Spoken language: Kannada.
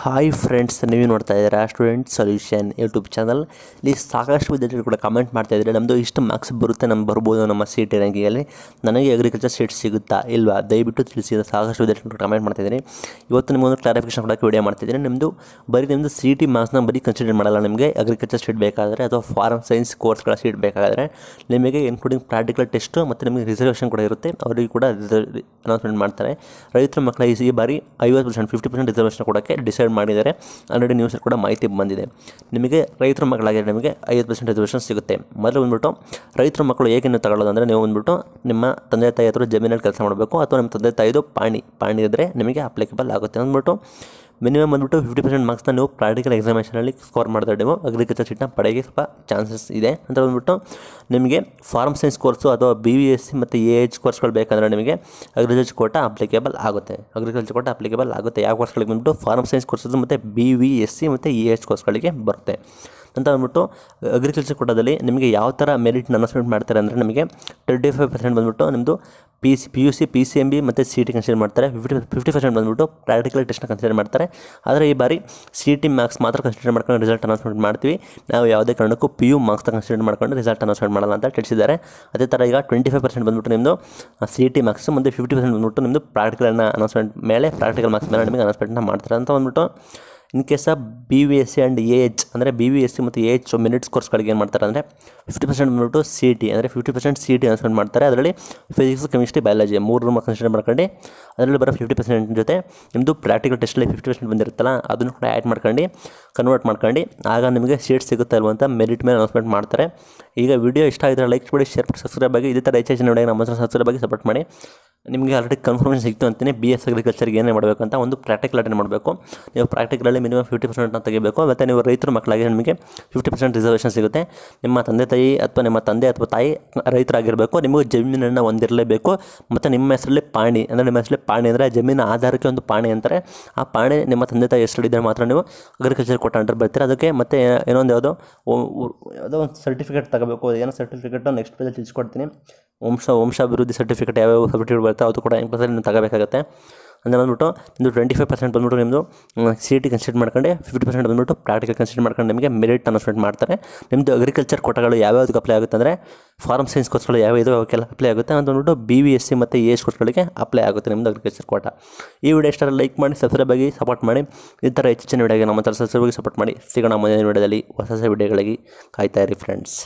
ಹಾಯ್ ಫ್ರೆಂಡ್ಸ್ ನೀವು ನೋಡ್ತಾ ಇದ್ದೀರಾ ಸ್ಟೂಡೆಂಟ್ ಸೊಲ್ಯೂಷನ್ ಯೂಟ್ಯೂಬ್ ಚಾನಲ್ ಇಲ್ಲಿ ಸಾಕಷ್ಟು ವಿದ್ಯಾರ್ಥಿಗಳು ಕೂಡ ಕಮೆಂಟ್ ಮಾಡ್ತಾ ಇದ್ದಾರೆ ನಮ್ಮದು ಇಷ್ಟು ಮಾರ್ಕ್ಸ್ ಬರುತ್ತೆ ನಮ್ಮ ಬರ್ಬೋದು ನಮ್ಮ ಸೀಟ್ ರ್ಯಾಂಕಿಂಗಲ್ಲಿ ನನಗೆ ಅಗ್ರಿಕಲ್ಚರ್ ಸೀಟ್ ಸಿಗುತ್ತಾ ಇಲ್ವಾ ದಯವಿಟ್ಟು ತಿಳಿಸಿ ಸಾಕಷ್ಟು ವಿದ್ಯಾರ್ಥಿಗಳು ಕಮೆಂಟ್ ಮಾಡ್ತಾ ಇದ್ದೀನಿ ಇವತ್ತು ಒಂದು ಕ್ಲಾರಿಫಿಕೇಶನ್ ಕೊಡೋಕೆ ವಿಡಿಯೋ ಮಾಡ್ತಾ ನಿಮ್ಮದು ಬರೀ ನಿಮ್ಮದು ಸಿ ಟಿ ಮಾರ್ಕ್ಸ್ನ ಬರೀ ಕನ್ಸಿಡರ್ ಮಾಡಲ್ಲ ನಿಮಗೆ ಅಗ್ರಿಕಲ್ಚರ್ ಸೀಟ್ ಬೇಕಾದರೆ ಅಥವಾ ಫಾರ್ಮ್ ಸೈನ್ಸ್ ಕೋರ್ಸ್ಗಳ ಸೀಟ್ ಬೇಕಾದರೆ ನಿಮಗೆ ಇನ್ಕ್ಲೂಡಿಂಗ್ ಪ್ರಾಕ್ಟಿಕಲ್ ಟೆಸ್ಟು ಮತ್ತು ನಿಮಗೆ ರಿಸರ್ವೇಷನ್ ಕೂಡ ಇರುತ್ತೆ ಅವರಿಗೆ ಕೂಡ ಅನೌನ್ಸ್ಮೆಂಟ್ ಮಾಡ್ತಾರೆ ರೈತರ ಮಕ್ಕಳ ಈ ಬಾರಿ ಐವತ್ತು ಪರ್ಸೆಂಟ್ ಫಿಫ್ಟಿ ಪರ್ಸೆಂಟ್ ರಿಸರ್ವೇಷನ್ ಕೊಡೋಕ್ಕೆ ಡಿಸ್ ಸೈಡ್ ಮಾಡಿದ್ದಾರೆ ಆಲ್ರೆಡಿ ನ್ಯೂಸಲ್ಲಿ ಕೂಡ ಮಾಹಿತಿ ಬಂದಿದೆ ನಿಮಗೆ ರೈತರ ಮಕ್ಕಳಾಗಿ ನಿಮಗೆ ಐದು ಪರ್ಸೆಂಟ್ ರಿಸರ್ವೇಷನ್ ಸಿಗುತ್ತೆ ಮೊದಲು ಬಂದ್ಬಿಟ್ಟು ರೈತರ ಮಕ್ಕಳು ಹೇಗೆ ನೀವು ತಗೊಳ್ಳೋದು ಅಂದರೆ ನೀವು ಬಂದ್ಬಿಟ್ಟು ನಿಮ್ಮ ತಂದೆ ತಾಯಿ ಹತ್ರ ಜಮೀನಲ್ಲಿ ಕೆಲಸ ಮಾಡಬೇಕು ಅಥವಾ ನಿಮ್ಮ ತಂದೆ ತಾಯಿದು ಪಾಣಿ ಪಾಣಿ ಇದ್ದರೆ ನಿಮಗೆ ಅಪ್ಲಿಕೇಬಲ್ ಆಗುತ್ತೆ ಅಂದ್ಬಿಟ್ಟು ಮಿನಿಮಮ್ ಬಂದುಬಿಟ್ಟು ಫಿಫ್ಟಿ ಪರ್ಸೆಂಟ್ ಮಾರ್ಕ್ಸ್ನ ನೀವು ಪ್ರಾಕ್ಟಿಕಲ್ ಎಕ್ಸಾಮಿನೇಷನಲ್ಲಿ ಸ್ಕೋರ್ ಮಾಡಿದ್ರೆ ನೀವು ಅಗ್ರಿಕಲ್ಚರ್ ಶೀಟ್ನ ಪಡೆಗೆ ಸ್ವಲ್ಪ ಚಾನ್ಸಸ್ ಇದೆ ಅಂತ ಬಂದುಬಿಟ್ಟು ನಿಮಗೆ ಫಾರ್ಮ್ ಸೈನ್ಸ್ ಕೋರ್ಸು ಅಥವಾ ಬಿ ವಿ ಎಸ್ ಸಿ ಮತ್ತು ಎ ಎಚ್ ಕೋರ್ಸ್ಗಳು ಬೇಕಂದರೆ ನಿಮಗೆ ಅಗ್ರಿಕಲ್ಚರ್ ಕೋಟ ಅಪ್ಲಿಕೇಬಲ್ ಆಗುತ್ತೆ ಅಗ್ರಿಕಲ್ಚರ್ ಕೋಟ ಅಪ್ಲಿಕೇಬಲ್ ಆಗುತ್ತೆ ಯಾವ ಕೋರ್ಸ್ಗಳಿಗೆ ಬಂದುಬಿಟ್ಟು ಫಾರ್ಮ್ ಸೈನ್ಸ್ ಕೋರ್ಸಸ್ ಮತ್ತು ಬಿ ವಿ ಎಸ್ ಸಿ ಮತ್ತು ಎ ಎಚ್ ಕೋರ್ಸ್ಗಳಿಗೆ ಬರುತ್ತೆ ಅಂತ ಬಂದುಬಿಟ್ಟು ಅಗ್ರಿಕಲ್ಚರ್ ಕೋಟದಲ್ಲಿ ನಿಮಗೆ ಯಾವ ಥರ ಮೆರಿಟ್ನ ಅನೌನ್ಸ್ಮೆಂಟ್ ಮಾಡ್ತಾರೆ ಅಂದರೆ ನಿಮಗೆ ಟ್ವೆಂಟಿ ಫೈವ್ ಪರ್ಸೆಂಟ್ ಬಂದುಬಿಟ್ಟು ನಿಮ್ಮದು P C P U C P C M B ಮತ್ತು ಸಿ ಟಿ ಕನ್ಸಿಡರ್ ಮಾಡ್ತಾರೆ ಫಿಫ್ಟಿ ಫಿಫ್ಟಿ ಪರ್ಸೆಂಟ್ ಬಂದುಬಿಟ್ಟು ಪ್ರಾಕ್ಟಿಕಲ್ ಟೆಸ್ಟ್ನ ಕನ್ಸಿಡರ್ ಮಾಡ್ತಾರೆ ಆದರೆ ಈ ಬಾರಿ ಸಿ ಟಿ ಮಾರ್ಕ್ಸ್ ಮಾತ್ರ ಕನ್ಸಿಡರ್ ಮಾಡ್ಕೊಂಡು ರಿಸಲ್ಟ್ ಅನೌನ್ಸ್ಮೆಂಟ್ ಮಾಡ್ತೀವಿ ನಾವು ಯಾವುದೇ ಕಾರಣಕ್ಕೂ ಪಿ ಯು ಮಾರ್ಕ್ಸ್ನ ಕನ್ಸಿಡರ್ ಮಾಡ್ಕೊಂಡು ರಿಸಲ್ಟ್ ಅನೌನ್ಸ್ಮೆಂಟ್ ಮಾಡಲ್ಲ ಅಂತ ತಿಳಿಸಿದ್ದಾರೆ ಅದೇ ಥರ ಈಗ ಟ್ವೆಂಟಿ ಫೈವ್ ಪರ್ಸೆಂಟ್ ಬಂದುಬಿಟ್ಟು ನಿಮ್ಮದು ಸಿ ಟಿ ಮಾರ್ಕ್ಸ್ ಮುಂದೆ ಫಿಫ್ಟಿ ಪರ್ಸೆಂಟ್ ಬಂದುಬಿಟ್ಟು ನಿಮ್ಮದು ಪ್ರಾಕ್ಟಿಕಲ್ನ ಅನೌನ್ಸ್ಮೆಂಟ್ ಮೇಲೆ ಪ್ರಾಕ್ಟಿಕಲ್ ಮಾರ್ಕ್ಸ್ ಮೇಲೆ ನಿಮಗೆ ಅನೌನ್ಸ್ಮೆಂಟ್ನ ಮಾಡ್ತಾರೆ ಅಂತ ಬಂದುಬಿಟ್ಟು in case of B V S C and A H ಅಂದರೆ ಬಿ ವಿ ಎಸ್ ಸಿ ಮತ್ತು ಎ ಎಚ್ ಮೆರಿಟ್ಸ್ ಕೋರ್ಸ್ಗಳಿಗೆ ಏನು ಮಾಡ್ತಾರೆ ಅಂದರೆ ಫಿಫ್ಟಿ ಪರ್ಸೆಂಟ್ ಬಂದ್ಬಿಟ್ಟು ಸಿ ಟಿ ಅಂದರೆ ಫಿಫ್ಟಿ ಪರ್ಸೆಂಟ್ ಸಿ ಟಿ ಅನ್ಸ್ಪೆಂಡ್ ಮಾಡ್ತಾರೆ ಅದರಲ್ಲಿ ಫಿಸಿಕ್ಸ್ ಕೆಮಿಸ್ಟ್ರಿ ಬಯಾಲಜಿ ಮೂರು ಕನ್ಸಿಡರ್ ಮಾಡ್ಕೊಂಡು ಅದರಲ್ಲಿ ಬರೋ ಫಿಫ್ಟಿ ಪರ್ಸೆಂಟ್ ಜೊತೆ ನಿಮ್ಮದು ಪ್ರಾಕ್ಟಿಕಲ್ ಟೆಸ್ಟಲ್ಲಿ ಫಿಫ್ಟಿ ಪರ್ಸೆಂಟ್ ಬಂದಿರುತ್ತಲ್ಲ ಅದನ್ನು ಕೂಡ ಆ್ಯಡ್ ಮಾಡ್ಕೊಂಡು ಕನ್ವರ್ಟ್ ಮಾಡ್ಕೊಂಡು ಆಗ ನಿಮಗೆ ಸೀಟ್ ಸಿಗುತ್ತೆ ಅಲ್ವ ಅಂತ ಮೆರಿಟ್ ಮೇಲೆ ಅನೌನ್ಸ್ಮೆಂಟ್ ಮಾಡ್ತಾರೆ ಈಗ ವಿಡಿಯೋ ಇಷ್ಟ ಆಗಿದ್ರೆ ಲೈಕ್ ಮಾಡಿ ಶೇರ್ ಸಬ್ಸ್ಕ್ರೈಬ್ ಆಗಿ ಇದೇ ಥರ ಹೆಚ್ಚಿನ ನಮ್ಮ ಸಬ್ಸ್ಕ್ರೈಬ್ ಆಗಿ ಸಪೋರ್ಟ್ ಮಾಡಿ ನಿಮಗೆ ಆಲ್ರೆಡಿ ಕನ್ಫರ್ಮೇಷನ್ ಸಿಕ್ತು ಅಂತೀನಿ ಬಿ ಎಸ್ ಅಗ್ರಿಕಲ್ಚರ್ಗೆ ಏನೇ ಮಾಡಬೇಕು ಅಂತ ಒಂದು ಪ್ರಾಕ್ಟಿಕಲ್ ಅಟೆಂಡ್ ಮಾಡಬೇಕು ನೀವು ಪ್ರಾಕ್ಟಿಕಲಲ್ಲಿ ಮಿನಿಮಮ್ ಫಿಫ್ಟಿ ಪರ್ಸೆಂಟ್ನ ತೆಗಿಬೇಕು ಮತ್ತು ನೀವು ರೈತರು ಮಕ್ಕಳಾಗಿ ನಿಮಗೆ ಫಿಫ್ಟಿ ಪರ್ಸೆಂಟ್ ರಿಸರ್ವೇಷನ್ ಸಿಗುತ್ತೆ ನಿಮ್ಮ ತಂದೆ ತಾಯಿ ಅಥವಾ ನಿಮ್ಮ ತಂದೆ ಅಥವಾ ತಾಯಿ ರೈತರಾಗಿರಬೇಕು ನಿಮಗೆ ಜಮೀನನ್ನು ಹೊಂದಿರಲೇಬೇಕು ಮತ್ತು ನಿಮ್ಮ ಹೆಸರಲ್ಲಿ ಪಾಣಿ ಅಂದರೆ ನಿಮ್ಮ ಹೆಸರಲ್ಲಿ ಪಾಣಿ ಅಂದರೆ ಜಮೀನ ಆಧಾರಕ್ಕೆ ಒಂದು ಪಾಣಿ ಅಂತಾರೆ ಆ ಪಾಣಿ ನಿಮ್ಮ ತಂದೆ ತಾಯಿ ಇದ್ದರೆ ಮಾತ್ರ ನೀವು ಅಗ್ರಿಕಲ್ಚರ್ ಕೊಟ್ಟ ಅಂಡರ್ ಬರ್ತೀರ ಅದಕ್ಕೆ ಮತ್ತು ಒಂದು ಯಾವುದೋ ಯಾವುದೋ ಒಂದು ಸರ್ಟಿಫಿಕೇಟ್ ತಗೋಬೇಕು ಏನೋ ಸರ್ಟಿಫಿಕೇಟ್ ನೆಕ್ಸ್ಟ್ ಪೇಜಲ್ಲಿ ತಿಳಿಸ್ಕೊಡ್ತೀನಿ ವಂಶ ವಂಶಾಭಿವೃದ್ಧಿ ಸರ್ಟಿಫಿಕೇಟ್ ಯಾವ್ಯಾವ ಸರ್ಟಿಫಿಕೇಟ್ ಬರುತ್ತೆ ಅದು ಕೂಡ ಏನು ಪರ್ಸೆಂಟ್ ತಗೋಬೇಕಾಗುತ್ತೆ ಅಂದರೆ ಬಂದ್ಬಿಟ್ಟು ನಿಮ್ಮದು ಟ್ವೆಂಟಿ ಫೈವ್ ಪರ್ಸೆಂಟ್ ಬಂದ್ಬಿಟ್ಟು ನಿಮ್ಮದು ಸಿ ಟಿ ಕನ್ಸಿಡರ್ ಮಾಡ್ಕೊಂಡು ಫಿಫ್ಟಿ ಪರ್ಸೆಂಟ್ ಬಂದ್ಬಿಟ್ಟು ಪ್ರಾಕ್ಟಿಕಲ್ ಕನ್ಸಿಡರ್ ಮಾಡ್ಕೊಂಡು ನಿಮಗೆ ಮೆರಿಟ್ ಅನೌನ್ಸ್ಮೆಂಟ್ ಮಾಡ್ತಾರೆ ನಿಮ್ಮದು ಅಗ್ರಿಕಲ್ಚರ್ ಕೋಟಗಳು ಯಾವ್ಯಾವ್ದು ಅಪ್ಲೈ ಆಗುತ್ತೆ ಅಂದರೆ ಫಾರ್ಮ್ ಸೈನ್ಸ್ ಕೋರ್ಸ್ಗಳು ಯಾವ ಇದು ಅವಕ್ಕೆಲ್ಲ ಅಪ್ಲೈ ಆಗುತ್ತೆ ಅಂತ ಬಂದ್ಬಿಟ್ಟು ಬಿ ಬಿ ಎಸ್ ಸಿ ಮತ್ತು ಎ ಎಸ್ ಕೋರ್ಸ್ಗಳಿಗೆ ಅಪ್ಲೈ ಆಗುತ್ತೆ ನಿಮ್ಮದು ಅಗ್ರಿಕಲ್ಚರ್ ಕೋಟ ಈ ವಿಡಿಯೋ ಇಷ್ಟರ ಲೈಕ್ ಮಾಡಿ ಸಬ್ಸ್ಕ್ರೈಬ್ ಆಗಿ ಸಪೋರ್ಟ್ ಮಾಡಿ ಈ ಥರ ಹೆಚ್ಚಿನ ವಿಡಿಯೋಗೆ ನಮ್ಮ ಥರ ಸಬ್ಸ್ಕ್ರೈಬ್ ಸಪೋರ್ಟ್ ಮಾಡಿ ಸಿಗೋಣ ಮುಂದಿನ ವಿಡಿಯೋದಲ್ಲಿ ಹೊಸ ಹೊಸ ವಿಡಿಯೋಗಳಿಗೆ ಕಾಯ್ತಾ ಇರಿ ಫ್ರೆಂಡ್ಸ್